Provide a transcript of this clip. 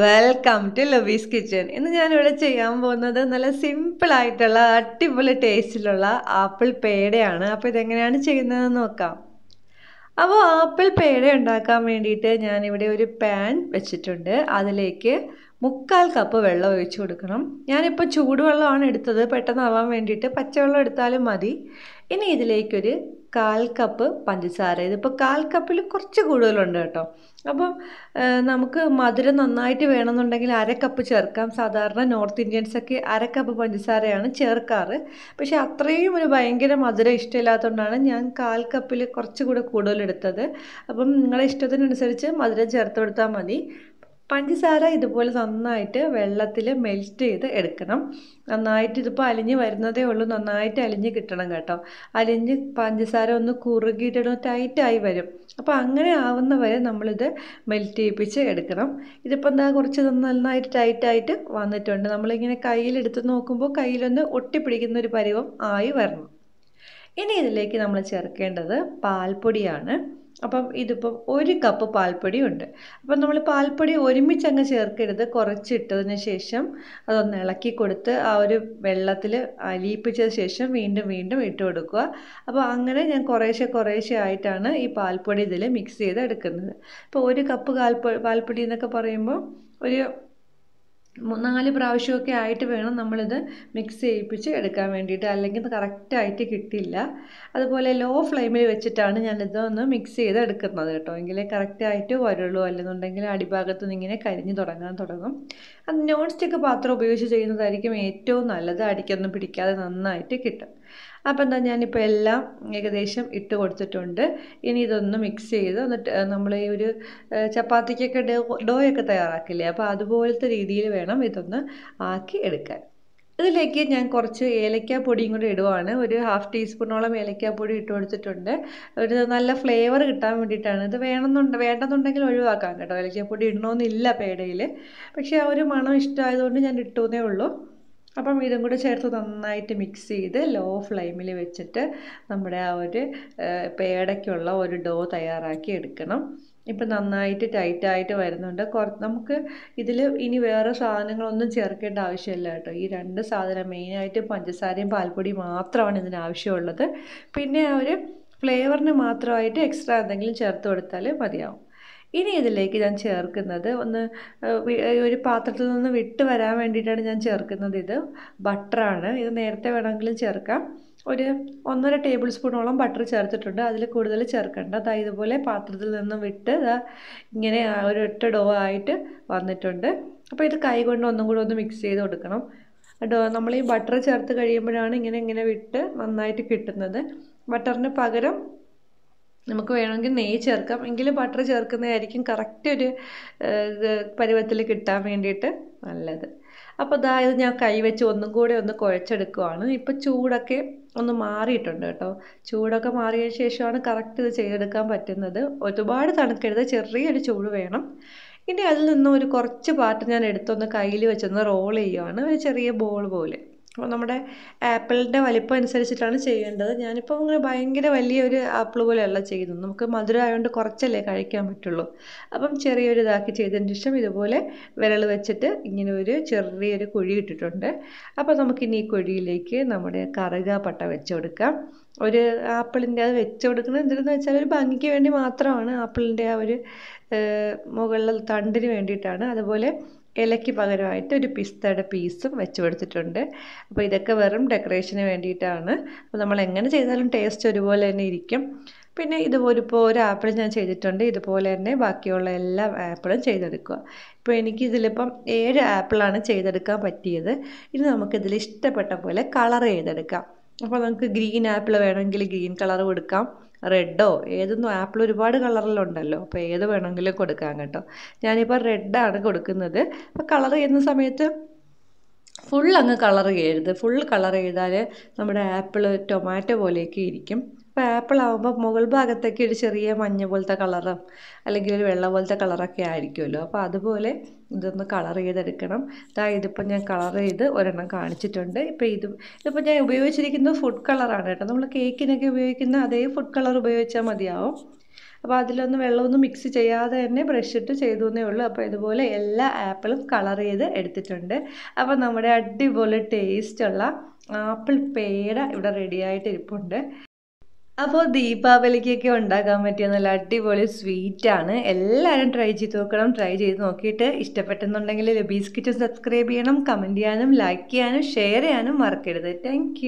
welcome to ലബീസ് kitchen ഇന്ന് ഞാനിവിടെ ചെയ്യാൻ പോകുന്നത് നല്ല സിമ്പിളായിട്ടുള്ള അടിപൊളി ടേസ്റ്റിലുള്ള ആപ്പിൾ പേടയാണ് അപ്പോൾ ഇതെങ്ങനെയാണ് ചെയ്യുന്നതെന്ന് നോക്കാം അപ്പോൾ ആപ്പിൾ പേട ഉണ്ടാക്കാൻ വേണ്ടിയിട്ട് ഞാനിവിടെ ഒരു പാൻ വെച്ചിട്ടുണ്ട് അതിലേക്ക് മുക്കാൽ കപ്പ് വെള്ളം ഒഴിച്ചു കൊടുക്കണം ഞാനിപ്പോൾ ചൂടുവെള്ളമാണ് എടുത്തത് പെട്ടെന്നാവാൻ വേണ്ടിയിട്ട് പച്ചവെള്ളം എടുത്താലും മതി ഇനി ഇതിലേക്കൊരു കാൽ കപ്പ് പഞ്ചസാര ഇതിപ്പോൾ കാൽ കപ്പിൽ കുറച്ച് കൂടുതലുണ്ട് കേട്ടോ അപ്പം നമുക്ക് മധുരം നന്നായിട്ട് വേണമെന്നുണ്ടെങ്കിൽ അര കപ്പ് ചേർക്കാം സാധാരണ നോർത്ത് ഇന്ത്യൻസൊക്കെ അര കപ്പ് പഞ്ചസാരയാണ് ചേർക്കാറ് പക്ഷെ അത്രയും ഒരു ഭയങ്കര മധുരം ഇഷ്ടമില്ലാത്തതുകൊണ്ടാണ് ഞാൻ കാൽ കപ്പിൽ കുറച്ചുകൂടെ കൂടുതലെടുത്തത് അപ്പം നിങ്ങളുടെ ഇഷ്ടത്തിനനുസരിച്ച് മധുരം ചേർത്ത് കൊടുത്താൽ മതി പഞ്ചസാര ഇതുപോലെ നന്നായിട്ട് വെള്ളത്തിൽ മെൽറ്റ് ചെയ്ത് എടുക്കണം നന്നായിട്ട് ഇതിപ്പോൾ അലിഞ്ഞ് വരുന്നതേ ഉള്ളൂ നന്നായിട്ട് അലിഞ്ഞ് കിട്ടണം കേട്ടോ അലിഞ്ഞ് പഞ്ചസാര ഒന്ന് കുറുകിയിടണം ടൈറ്റായി വരും അപ്പോൾ അങ്ങനെ ആവുന്ന വരെ നമ്മളിത് മെൽറ്റ് ചെയ്യിപ്പിച്ച് എടുക്കണം ഇതിപ്പോൾ എന്താ കുറച്ച് നന്നായിട്ട് ടൈറ്റായിട്ട് വന്നിട്ടുണ്ട് നമ്മളിങ്ങനെ കയ്യിലെടുത്ത് നോക്കുമ്പോൾ കയ്യിലൊന്ന് ഒട്ടിപ്പിടിക്കുന്ന ഒരു പരിവം ആയി വരണം ഇനി ഇതിലേക്ക് നമ്മൾ ചേർക്കേണ്ടത് പാൽപ്പൊടിയാണ് അപ്പം ഇതിപ്പം ഒരു കപ്പ് പാൽപ്പൊടി ഉണ്ട് അപ്പം നമ്മൾ പാൽപ്പൊടി ഒരുമിച്ച് അങ്ങ് ചേർക്കരുത് കുറച്ചിട്ടതിന് ശേഷം അതൊന്ന് ഇളക്കി കൊടുത്ത് ആ ഒരു വെള്ളത്തിൽ അലിയിപ്പിച്ച ശേഷം വീണ്ടും വീണ്ടും ഇട്ട് കൊടുക്കുക അപ്പോൾ അങ്ങനെ ഞാൻ കുറേശ്ശെ കുറേശ്ശെ ആയിട്ടാണ് ഈ പാൽപ്പൊടി ഇതിൽ മിക്സ് ചെയ്ത് എടുക്കുന്നത് അപ്പോൾ ഒരു കപ്പ് പാൽപ്പൊടി എന്നൊക്കെ പറയുമ്പോൾ ഒരു നാല് പ്രാവശ്യമൊക്കെ ആയിട്ട് വേണം നമ്മളിത് മിക്സ് ചെയ്യിപ്പിച്ച് എടുക്കാൻ വേണ്ടിയിട്ട് അല്ലെങ്കിൽ കറക്റ്റായിട്ട് കിട്ടില്ല അതുപോലെ ലോ ഫ്ലെയിമിൽ വെച്ചിട്ടാണ് ഞാനിതൊന്ന് മിക്സ് ചെയ്ത് എടുക്കുന്നത് കേട്ടോ എങ്കിലേ കറക്റ്റായിട്ട് വരുള്ളൂ അല്ലെന്നുണ്ടെങ്കിൽ അടിഭാഗത്ത് നിന്ന് ഇങ്ങനെ കരിഞ്ഞു തുടങ്ങാൻ തുടങ്ങും അത് നോൺ സ്റ്റിക്ക് പാത്രം ഉപയോഗിച്ച് ചെയ്യുന്നതായിരിക്കും ഏറ്റവും നല്ലത് അടിക്കൊന്നും പിടിക്കാതെ നന്നായിട്ട് കിട്ടും അപ്പം എന്താ ഞാനിപ്പോൾ എല്ലാം ഏകദേശം ഇട്ട് കൊടുത്തിട്ടുണ്ട് ഇനി ഇതൊന്ന് മിക്സ് ചെയ്ത് എന്നിട്ട് നമ്മൾ ഈ ഒരു ചപ്പാത്തിക്കൊക്കെ ഡോ ഡോയൊക്കെ തയ്യാറാക്കില്ലേ അപ്പോൾ അതുപോലത്തെ രീതിയിൽ വേണം ഇതൊന്ന് ആക്കി എടുക്കാൻ ഇതിലേക്ക് ഞാൻ കുറച്ച് പൊടിയും കൂടി ഇടുവാണ് ഒരു ഹാഫ് ടീസ്പൂണോളം പൊടി ഇട്ട് കൊടുത്തിട്ടുണ്ട് ഒരു നല്ല ഫ്ലേവർ കിട്ടാൻ വേണ്ടിയിട്ടാണ് ഇത് വേണമെന്നുണ്ട് വേണ്ടെന്നുണ്ടെങ്കിൽ ഒഴിവാക്കാം കേട്ടോ ഏലക്കാപ്പൊടി ഇടണമെന്നില്ല പേടയിൽ പക്ഷേ ആ ഒരു മണം ഇഷ്ടമായതുകൊണ്ട് ഞാൻ ഇട്ടുവെന്നേ ഉള്ളൂ അപ്പം ഇതും കൂടെ ചേർത്ത് നന്നായിട്ട് മിക്സ് ചെയ്ത് ലോ ഫ്ലെയിമിൽ വെച്ചിട്ട് നമ്മുടെ ആ ഒരു പേടയ്ക്കുള്ള ഒരു ഡോ തയ്യാറാക്കി എടുക്കണം ഇപ്പം നന്നായിട്ട് ടൈറ്റായിട്ട് വരുന്നുണ്ട് കുറ നമുക്ക് ഇതിൽ ഇനി വേറെ സാധനങ്ങളൊന്നും ചേർക്കേണ്ട ആവശ്യമില്ല കേട്ടോ ഈ രണ്ട് സാധനം മെയിനായിട്ട് പഞ്ചസാരയും പാൽപ്പൊടിയും മാത്രമാണ് ഇതിന് ആവശ്യമുള്ളത് പിന്നെ ആ ഒരു ഫ്ലേവറിന് മാത്രമായിട്ട് എക്സ്ട്രാ എന്തെങ്കിലും ചേർത്ത് കൊടുത്താൽ മതിയാവും ഇനി ഇതിലേക്ക് ഞാൻ ചേർക്കുന്നത് ഒന്ന് ഒരു പാത്രത്തിൽ നിന്ന് വിട്ട് വരാൻ വേണ്ടിയിട്ടാണ് ഞാൻ ചേർക്കുന്നത് ഇത് ബട്ടറാണ് ഇത് നേരത്തെ വേണമെങ്കിലും ചേർക്കാം ഒരു ഒന്നര ടേബിൾ സ്പൂണോളം ബട്ടർ ചേർത്തിട്ടുണ്ട് അതിൽ കൂടുതൽ ചേർക്കേണ്ട അതാ ഇതുപോലെ പാത്രത്തിൽ നിന്നും വിട്ട് ഇങ്ങനെ ഒരു ഒറ്റ ഡോ ആയിട്ട് വന്നിട്ടുണ്ട് അപ്പോൾ ഇത് കൈ കൊണ്ട് ഒന്നും കൂടെ ഒന്ന് മിക്സ് ചെയ്ത് കൊടുക്കണം ഡോ നമ്മൾ ഈ ബട്ടർ ചേർത്ത് കഴിയുമ്പോഴാണ് ഇങ്ങനെ ഇങ്ങനെ വിട്ട് നന്നായിട്ട് കിട്ടുന്നത് ബട്ടറിന് പകരം നമുക്ക് വേണമെങ്കിൽ നെയ്യ് ചേർക്കാം എങ്കിലും ബട്ടർ ചേർക്കുന്നതായിരിക്കും കറക്റ്റ് ഒരു പരുവത്തിൽ കിട്ടാൻ വേണ്ടിയിട്ട് നല്ലത് അപ്പോൾ അതായത് ഞാൻ കൈ വെച്ച് ഒന്നും കൂടെ ഒന്ന് കുഴച്ചെടുക്കുവാണ് ഇപ്പോൾ ചൂടൊക്കെ ഒന്ന് മാറിയിട്ടുണ്ട് കേട്ടോ ചൂടൊക്കെ മാറിയ ശേഷമാണ് കറക്റ്റ് ഇത് ചെയ്തെടുക്കാൻ പറ്റുന്നത് ഒരുപാട് തണുക്കരുത് ചെറിയൊരു ചൂട് വേണം ഇനി അതിൽ നിന്നും ഒരു കുറച്ച് പാർട്ട് ഞാൻ എടുത്തൊന്ന് കയ്യിൽ വെച്ചൊന്ന് റോൾ ചെയ്യുവാണ് ഒരു ചെറിയ ബോൾ പോലെ അപ്പോൾ നമ്മുടെ ആപ്പിളിൻ്റെ വലിപ്പം അനുസരിച്ചിട്ടാണ് ചെയ്യേണ്ടത് ഞാനിപ്പോൾ ഇങ്ങനെ ഭയങ്കര വലിയൊരു ആപ്പിൾ പോലെയല്ല ചെയ്യുന്നത് നമുക്ക് മധുരം ആയതുകൊണ്ട് കുറച്ചല്ലേ കഴിക്കാൻ പറ്റുള്ളൂ അപ്പം ചെറിയൊരു ഇതാക്കി ചെയ്തതിന് ശേഷം ഇതുപോലെ വിരൽ വെച്ചിട്ട് ഇങ്ങനെ ഒരു ചെറിയൊരു കുഴി ഇട്ടിട്ടുണ്ട് അപ്പോൾ നമുക്കിനി ഈ കുഴിയിലേക്ക് നമ്മുടെ കറുകാപ്പട്ട വെച്ചെടുക്കാം ഒരു ആപ്പിളിൻ്റെ അത് വെച്ച് കൊടുക്കുന്നത് എന്തിനെന്ന് വെച്ചാൽ ഒരു ഭംഗിക്ക് വേണ്ടി മാത്രമാണ് ആപ്പിളിൻ്റെ ആ ഒരു മുകളിലെ തണ്ടിന് വേണ്ടിയിട്ടാണ് അതുപോലെ ഇലയ്ക്ക് പകരമായിട്ട് ഒരു പിസ്തയുടെ പീസും വെച്ച് കൊടുത്തിട്ടുണ്ട് അപ്പോൾ ഇതൊക്കെ വെറും ഡെക്കറേഷന് വേണ്ടിയിട്ടാണ് അപ്പോൾ നമ്മൾ എങ്ങനെ ചെയ്താലും ടേസ്റ്റ് ഒരുപോലെ തന്നെ ഇരിക്കും പിന്നെ ഇതുപോലെ ഇപ്പോൾ ഒരു ആപ്പിൾ ഞാൻ ചെയ്തിട്ടുണ്ട് ഇതുപോലെ തന്നെ ബാക്കിയുള്ള എല്ലാ ആപ്പിളും ചെയ്തെടുക്കുക ഇപ്പോൾ എനിക്ക് ഇതിലിപ്പം ഏഴ് ആപ്പിളാണ് ചെയ്തെടുക്കാൻ പറ്റിയത് ഇനി നമുക്കിതിൽ ഇഷ്ടപ്പെട്ട പോലെ കളർ ചെയ്തെടുക്കാം അപ്പോൾ നമുക്ക് ഗ്രീൻ ആപ്പിൾ വേണമെങ്കിൽ ഗ്രീൻ കളർ കൊടുക്കാം റെഡോ ഏതെന്നോ ആപ്പിൾ ഒരുപാട് കളറിലുണ്ടല്ലോ അപ്പോൾ ഏത് വേണമെങ്കിലും കൊടുക്കാം കേട്ടോ ഞാനിപ്പോൾ റെഡാണ് കൊടുക്കുന്നത് അപ്പോൾ കളർ ചെയ്യുന്ന സമയത്ത് ഫുൾ അങ്ങ് കളർ ചെയ്യരുത് ഫുൾ കളർ ചെയ്താൽ നമ്മുടെ ആപ്പിൾ ടൊമാറ്റോ പോലെയൊക്കെ ഇരിക്കും ഇപ്പോൾ ആപ്പിൾ ആകുമ്പോൾ മുകൾ ഭാഗത്തൊക്കെ ഒരു ചെറിയ മഞ്ഞ പോലത്തെ കളറും അല്ലെങ്കിൽ ഒരു വെള്ള പോലത്തെ കളറൊക്കെ ആയിരിക്കുമല്ലോ അപ്പോൾ അതുപോലെ ഇതൊന്ന് കളർ ചെയ്തെടുക്കണം ഇതാ ഇതിപ്പോൾ ഞാൻ കളർ ചെയ്ത് ഒരെണ്ണം കാണിച്ചിട്ടുണ്ട് ഇപ്പോൾ ഇത് ഇതിപ്പോൾ ഞാൻ ഉപയോഗിച്ചിരിക്കുന്നത് ഫുഡ് കളറാണ് കേട്ടോ നമ്മൾ കേക്കിനൊക്കെ ഉപയോഗിക്കുന്ന അതേ ഫുഡ് കളർ ഉപയോഗിച്ചാൽ മതിയാവും അപ്പോൾ അതിലൊന്നും വെള്ളമൊന്നും മിക്സ് ചെയ്യാതെ തന്നെ ബ്രഷ് ഇട്ട് ചെയ്തു എന്നേ ഉള്ളൂ അപ്പോൾ ഇതുപോലെ എല്ലാ ആപ്പിളും കളർ ചെയ്ത് എടുത്തിട്ടുണ്ട് അപ്പോൾ നമ്മുടെ അടിപൊളി ടേസ്റ്റുള്ള ആപ്പിൾ പേട ഇവിടെ റെഡിയായിട്ട് ഇരിപ്പുണ്ട് അപ്പോൾ ദീപാവലിക്കൊക്കെ ഉണ്ടാക്കാൻ പറ്റിയ നല്ല അടിപൊളി സ്വീറ്റാണ് എല്ലാവരും ട്രൈ ചെയ്ത് നോക്കണം ട്രൈ ചെയ്ത് നോക്കിയിട്ട് ഇഷ്ടപ്പെട്ടെന്നുണ്ടെങ്കിൽ ലബീസ് കിച്ചൺ സബ്സ്ക്രൈബ് ചെയ്യണം കമൻറ്റ് ചെയ്യാനും ലൈക്ക് ചെയ്യാനും ഷെയർ ചെയ്യാനും മറക്കരുത് താങ്ക്